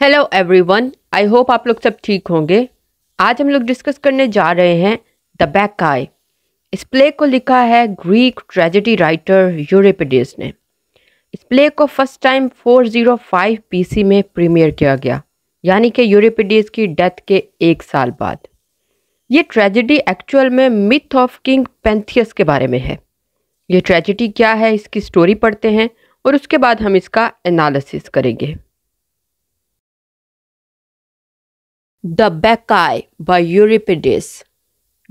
Hello everyone I hope आप लोग सब ठीक होंगे आज हम लोग डिस्कस करने जा रहे हैं द बैक आई इस प्ले को लिखा है ग्रीक ट्रेजेडी राइटर यूरिपिडीज ने इस प्ले को फर्स्ट टाइम 405 बीसी में प्रीमियर किया गया यानी कि यूरिपिडीज की डेथ के एक साल बाद ये ट्रेजेडी एक्चुअल में मिथ ऑफ किंग पेंथियस के बारे में है ये ट्रेजेडी क्या है इसकी स्टोरी पढ़ते हैं और उसके बाद हम इसका एनालिसिस करेंगे The Bacchae by Euripides.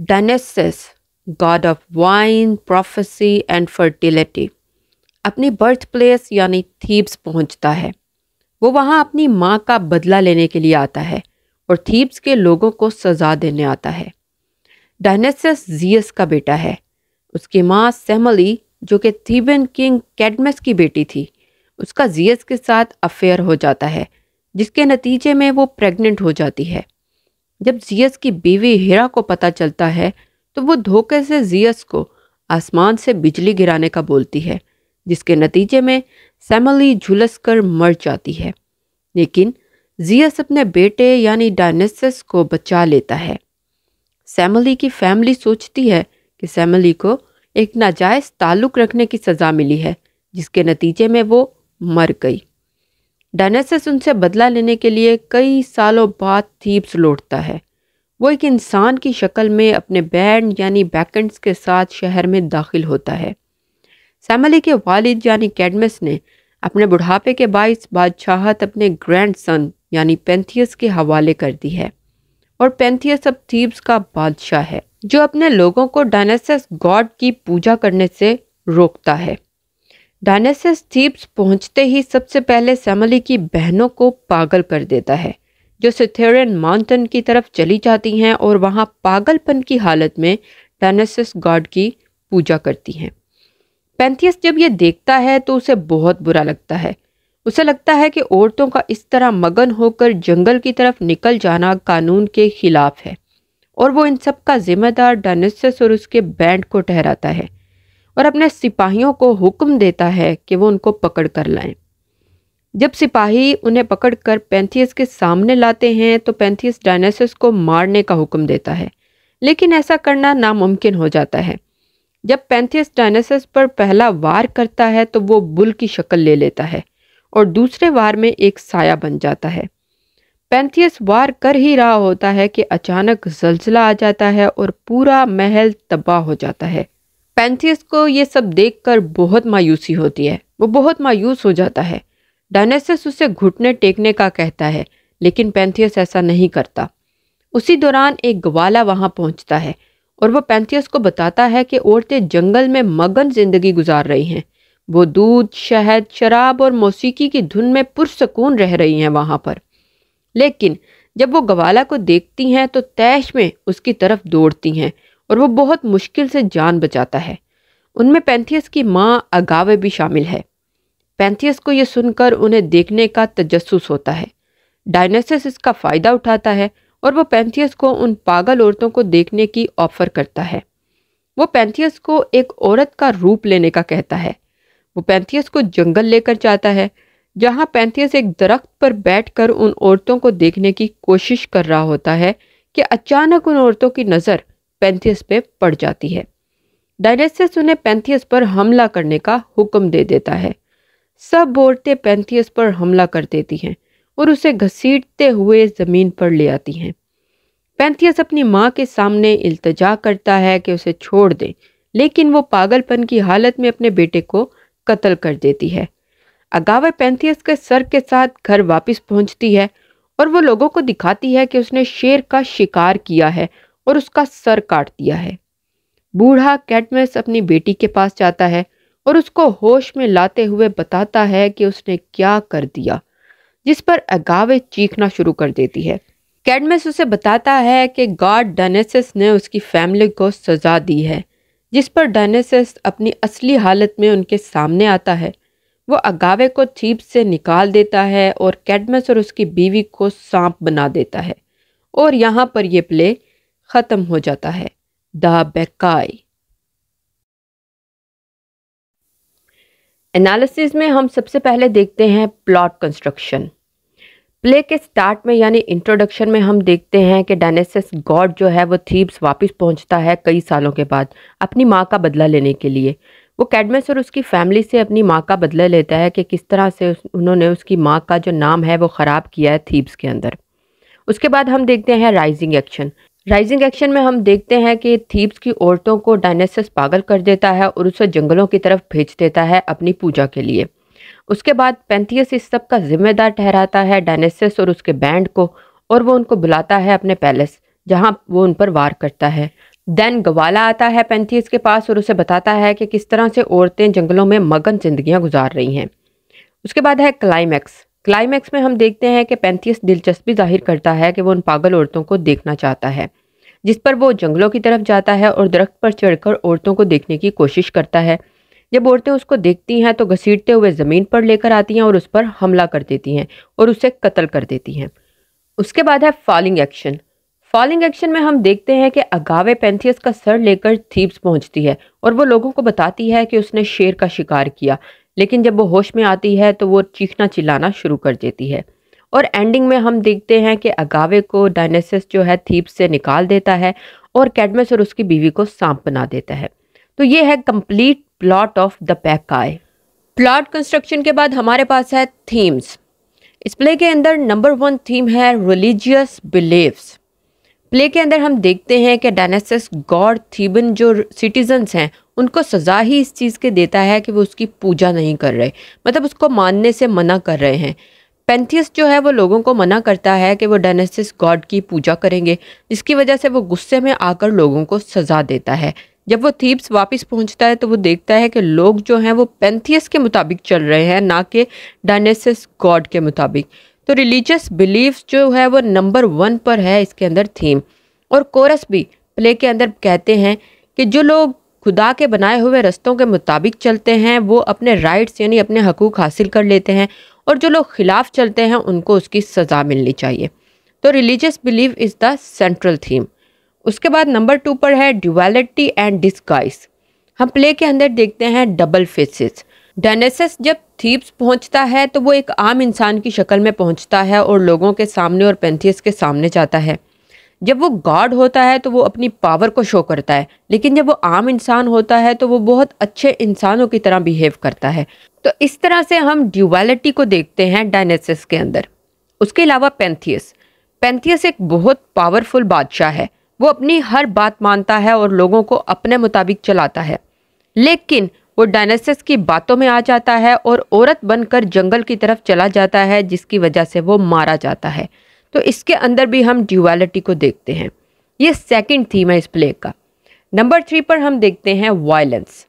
Dionysus, god of wine, prophecy and fertility. अपनी बर्थ प्लेस यानी थीब्स पहुंचता है वो वहाँ अपनी माँ का बदला लेने के लिए आता है और थीब्स के लोगों को सजा देने आता है डायनेसस जियस का बेटा है उसकी माँ सेमली जो कि थीबन किंग कैडमस की बेटी थी उसका जियस के साथ अफेयर हो जाता है जिसके नतीजे में वो प्रेग्नेंट हो जाती है जब जियस की बीवी हीरा को पता चलता है तो वो धोखे से जियस को आसमान से बिजली गिराने का बोलती है जिसके नतीजे में सैमली झुलस कर मर जाती है लेकिन जियस अपने बेटे यानी डायनेसिस को बचा लेता है सैमली की फैमिली सोचती है कि सैमली को एक नाजायज़ ताल्लुक़ रखने की सज़ा मिली है जिसके नतीजे में वो मर गई डायनेसस उनसे बदला लेने के लिए कई सालों बाद थीप्स लौटता है वो एक इंसान की शक्ल में अपने बैंड यानी बैकेंड्स के साथ शहर में दाखिल होता है सैमली के वालिद यानी कैडमस ने अपने बुढ़ापे के बाईस बादशाहत अपने ग्रैंड सन यानी पेंथियस के हवाले कर दी है और पेंथियस अब थीप्स का बादशाह है जो अपने लोगों को डायनेसस गॉड की पूजा करने से रोकता है डायनेसस थीप्स पहुंचते ही सबसे पहले सैमली की बहनों को पागल कर देता है जो सिथेरियन माउंटेन की तरफ चली जाती हैं और वहां पागलपन की हालत में डायनेसस गॉड की पूजा करती हैं पेंथियस जब यह देखता है तो उसे बहुत बुरा लगता है उसे लगता है कि औरतों का इस तरह मगन होकर जंगल की तरफ निकल जाना कानून के खिलाफ है और वो इन सब का जिम्मेदार डायनेसिस और उसके बैंड को ठहराता है और अपने सिपाहियों को हुक्म देता है कि वो उनको पकड़ कर लाएं जब सिपाही उन्हें पकड़ कर पैंथियस के सामने लाते हैं तो पैंथियस डायनासस को मारने का हुक्म देता है लेकिन ऐसा करना नामुमकिन हो जाता है जब पैंथियस डायनासस पर पहला वार करता है तो वो बुल की शक्ल ले लेता है और दूसरे वार में एक साया बन जाता है पैंथियस वार कर ही रहा होता है कि अचानक जलजला आ जाता है और पूरा महल तबाह हो जाता है पेंथियस को ये सब देखकर बहुत मायूसी होती है वो बहुत मायूस हो जाता है डायनेसिस उसे घुटने टेकने का कहता है लेकिन पेंथियस ऐसा नहीं करता उसी दौरान एक ग्वाला वहाँ पहुँचता है और वह पेंथियस को बताता है कि औरतें जंगल में मगन जिंदगी गुजार रही हैं वो दूध शहद शराब और मौसीकी की धुन में पुरसकून रह रही हैं वहाँ पर लेकिन जब वो गवाला को देखती हैं तो तैश में उसकी तरफ दौड़ती हैं और वो बहुत मुश्किल से जान बचाता है उनमें पैंथियस की माँ अगावे भी शामिल है पैंथियस को यह सुनकर उन्हें देखने का तजस्सुस होता है डायनेसिस इसका फ़ायदा उठाता है और वो पैंथियस को उन पागल औरतों को देखने की ऑफ़र करता है वो पैंथियस को एक औरत का रूप लेने का कहता है वो पैंथियस को जंगल लेकर जाता है जहाँ पैंथियस एक दरख्त पर बैठकर उन औरतों को देखने की कोशिश कर रहा होता है कि अचानक उन औरतों की नज़र पेंथियस पे पड़ जाती है डायनेसिस उन्हें पेंथियस पर हमला करने का हुक्म दे देता है सब औरतें पेंथियस पर हमला कर देती हैं और उसे घसीटते हुए ज़मीन पर ले आती हैं पेंथियस अपनी माँ के सामने इल्तजा करता है कि उसे छोड़ दे लेकिन वो पागलपन की हालत में अपने बेटे को कत्ल कर देती है अगावे पेंथियस के सर के साथ घर वापस पहुंचती है और वो लोगों को दिखाती है कि उसने शेर का शिकार किया है और उसका सर काट दिया है बूढ़ा कैटमेस अपनी बेटी के पास जाता है और उसको होश में लाते हुए बताता है कि उसने क्या कर दिया जिस पर अगावे चीखना शुरू कर देती है कैडमेस उसे बताता है कि गॉड डायनेसिस ने उसकी फैमिली को सज़ा दी है जिस पर डायनेसिस अपनी असली हालत में उनके सामने आता है वो अगावे को थीप से निकाल देता है और कैडमस और उसकी बीवी को सांप बना देता है और यहाँ पर यह प्ले ख़त्म हो जाता है द बेकाई एनालिसिस में हम सबसे पहले देखते हैं प्लॉट कंस्ट्रक्शन प्ले के स्टार्ट में यानी इंट्रोडक्शन में हम देखते हैं कि डायनेसिस गॉड जो है वो थीब्स वापस पहुंचता है कई सालों के बाद अपनी माँ का बदला लेने के लिए वो कैडमस और उसकी फैमिली से अपनी माँ का बदला लेता है कि किस तरह से उस, उन्होंने उसकी माँ का जो नाम है वो ख़राब किया है थीब्स के अंदर उसके बाद हम देखते हैं राइजिंग एक्शन राइजिंग एक्शन में हम देखते हैं कि थीप्स की औरतों को डायनेसस पागल कर देता है और उसे जंगलों की तरफ भेज देता है अपनी पूजा के लिए उसके बाद पेंथियस इस सब का जिम्मेदार ठहराता है डायनेसिस और उसके बैंड को और वो उनको बुलाता है अपने पैलेस जहाँ वो उन पर वार करता है देन गवाला आता है पेंथियस के पास और उसे बताता है कि किस तरह से औरतें जंगलों में मगन जिंदगियाँ गुजार रही हैं उसके बाद है क्लाइमैक्स क्लाइमैक्स में हम देखते हैं कि पैंथियस दिलचस्पी जाहिर करता है कि वो उन पागल औरतों को देखना चाहता है जिस पर वो जंगलों की तरफ जाता है और दरख्त पर चढ़कर औरतों को देखने की कोशिश करता है जब औरतें उसको देखती हैं तो घसीटते हुए ज़मीन पर लेकर आती हैं और उस पर हमला कर देती हैं और उसे कत्ल कर देती हैं उसके बाद है फॉलिंग एक्शन फॉलिंग एक्शन में हम देखते हैं कि अगावे पेंथियस का सर लेकर थीप्स पहुंचती है और वो लोगों को बताती है कि उसने शेर का शिकार किया लेकिन जब वो होश में आती है तो वो चीखना चिल्लाना शुरू कर देती है और एंडिंग में हम देखते हैं कि अगावे को डायनेसिस जो है थीप से निकाल देता है और कैडमस और उसकी बीवी को सांप बना देता है तो ये है complete plot of the Bacchae plot construction के बाद हमारे पास है थीम्स इस प्ले के अंदर नंबर वन थीम है रिलीजियस बिलीव्स प्ले के अंदर हम देखते हैं कि डायनासिस गॉड थीबन जो सिटीजन्स हैं उनको सज़ा ही इस चीज़ के देता है कि वो उसकी पूजा नहीं कर रहे मतलब उसको मानने से मना कर रहे हैं पेंथियस जो है वो लोगों को मना करता है कि वो डायनासिस गॉड की पूजा करेंगे जिसकी वजह से वो गुस्से में आकर लोगों को सज़ा देता है जब वो थीब्स वापस पहुंचता है तो वो देखता है कि लोग जो हैं वो पेंथियस के मुताबिक चल रहे हैं ना कि डायनेसिस गॉड के मुताबिक तो रिलीजियस बिलीव्स जो है वो नंबर वन पर है इसके अंदर थीम और कोरस भी प्ले के अंदर कहते हैं कि जो लोग खुदा के बनाए हुए रस्तों के मुताबिक चलते हैं वो अपने राइट्स यानी अपने हकूक़ हासिल कर लेते हैं और जो लोग खिलाफ चलते हैं उनको उसकी सज़ा मिलनी चाहिए तो religious believe is the central theme उसके बाद नंबर टू पर है ड्यूअलिटी एंड डिस्काइस हम प्ले के अंदर देखते हैं डबल फेसेस डेनेसस जब थीप्स पहुंचता है तो वो एक आम इंसान की शक्ल में पहुंचता है और लोगों के सामने और पेंथियस के सामने जाता है जब वो गॉड होता है तो वो अपनी पावर को शो करता है लेकिन जब वो आम इंसान होता है तो वो बहुत अच्छे इंसानों की तरह बिहेव करता है तो इस तरह से हम ड्यूवेलिटी को देखते हैं डायनेसिस के अंदर उसके अलावा पेंथियस पेंथियस एक बहुत पावरफुल बादशाह है वो अपनी हर बात मानता है और लोगों को अपने मुताबिक चलाता है लेकिन वो डायनासिस की बातों में आ जाता है और औरत बनकर जंगल की तरफ चला जाता है जिसकी वजह से वो मारा जाता है तो इसके अंदर भी हम ड्यूअलिटी को देखते हैं ये सेकंड थीम है इस प्ले का नंबर थ्री पर हम देखते हैं वायलेंस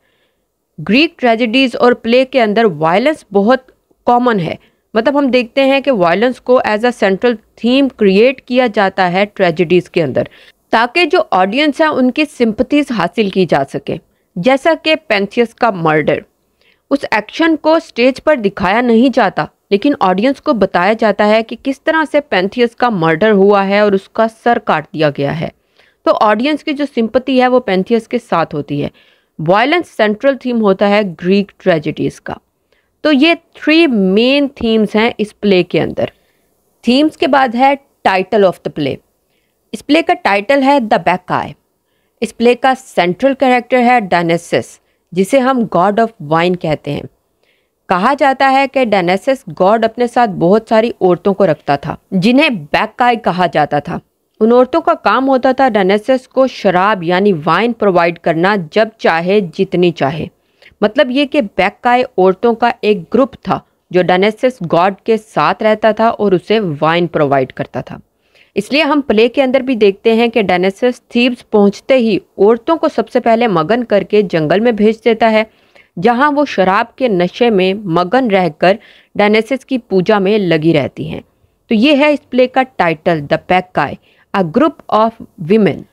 ग्रीक ट्रेजिडीज़ और प्ले के अंदर वायलेंस बहुत कॉमन है मतलब हम देखते हैं कि वायलेंस को as a central theme create किया जाता है ट्रेजिडीज़ के अंदर ताकि जो ऑडियंस है उनकी सिंपथीज हासिल की जा सके जैसा कि पेंथियस का मर्डर उस एक्शन को स्टेज पर दिखाया नहीं जाता लेकिन ऑडियंस को बताया जाता है कि किस तरह से पेंथियस का मर्डर हुआ है और उसका सर काट दिया गया है तो ऑडियंस की जो सिंपति है वो पेंथियस के साथ होती है वायलेंस सेंट्रल थीम होता है ग्रीक ट्रेजिडीज़ का तो ये थ्री मेन थीम्स हैं इस प्ले के अंदर थीम्स के बाद है टाइटल ऑफ द प्ले इस प्ले का टाइटल है द बैक आई इस प्ले का सेंट्रल कैरेक्टर है डायनेसिस जिसे हम गॉड ऑफ वाइन कहते हैं कहा जाता है कि डायनेसिस गॉड अपने साथ बहुत सारी औरतों को रखता था जिन्हें बैकाई कहा जाता था उन औरतों का काम होता था डायनेसिस को शराब यानी वाइन प्रोवाइड करना जब चाहे जितनी चाहे मतलब ये कि बैकाई औरतों का एक ग्रुप था जो डायनेसिस गॉड के साथ रहता था और उसे वाइन प्रोवाइड करता था इसलिए हम प्ले के अंदर भी देखते हैं कि डायनेसस थीब्स पहुंचते ही औरतों को सबसे पहले मगन करके जंगल में भेज देता है जहां वो शराब के नशे में मगन रहकर डायनेसस की पूजा में लगी रहती हैं तो ये है इस प्ले का टाइटल द काय अ ग्रुप ऑफ विमेन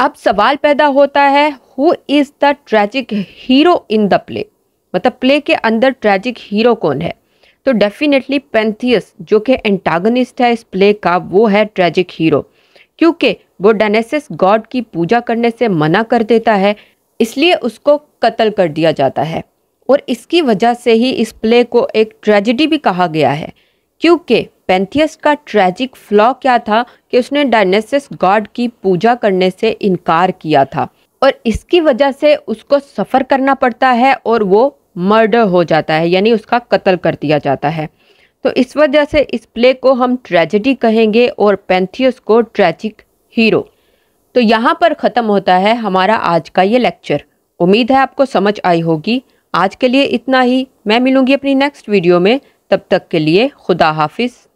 अब सवाल पैदा होता है who is the tragic hero in the play मतलब प्ले के अंदर ट्रैजिक हीरो कौन है तो डेफिनेटली पेंथियस जो कि एंटागनिस्ट है इस प्ले का वो है ट्रेजिक हीरो क्योंकि वो डेनेसिस गॉड की पूजा करने से मना कर देता है इसलिए उसको कत्ल कर दिया जाता है और इसकी वजह से ही इस प्ले को एक ट्रेजिडी भी कहा गया है क्योंकि पेंथियस का ट्रेजिक फ्लॉ क्या था कि उसने डायनेसिस गॉड की पूजा करने से इनकार किया था और इसकी वजह से उसको सफ़र करना पड़ता है और वो मर्डर हो जाता है यानी उसका कत्ल कर दिया जाता है तो इस वजह से इस प्ले को हम ट्रेजेडी कहेंगे और पेंथियस को ट्रेजिक हीरो तो यहाँ पर ख़त्म होता है हमारा आज का ये लेक्चर उम्मीद है आपको समझ आई होगी आज के लिए इतना ही मैं मिलूँगी अपनी नेक्स्ट वीडियो में तब तक के लिए खुदा हाफिज़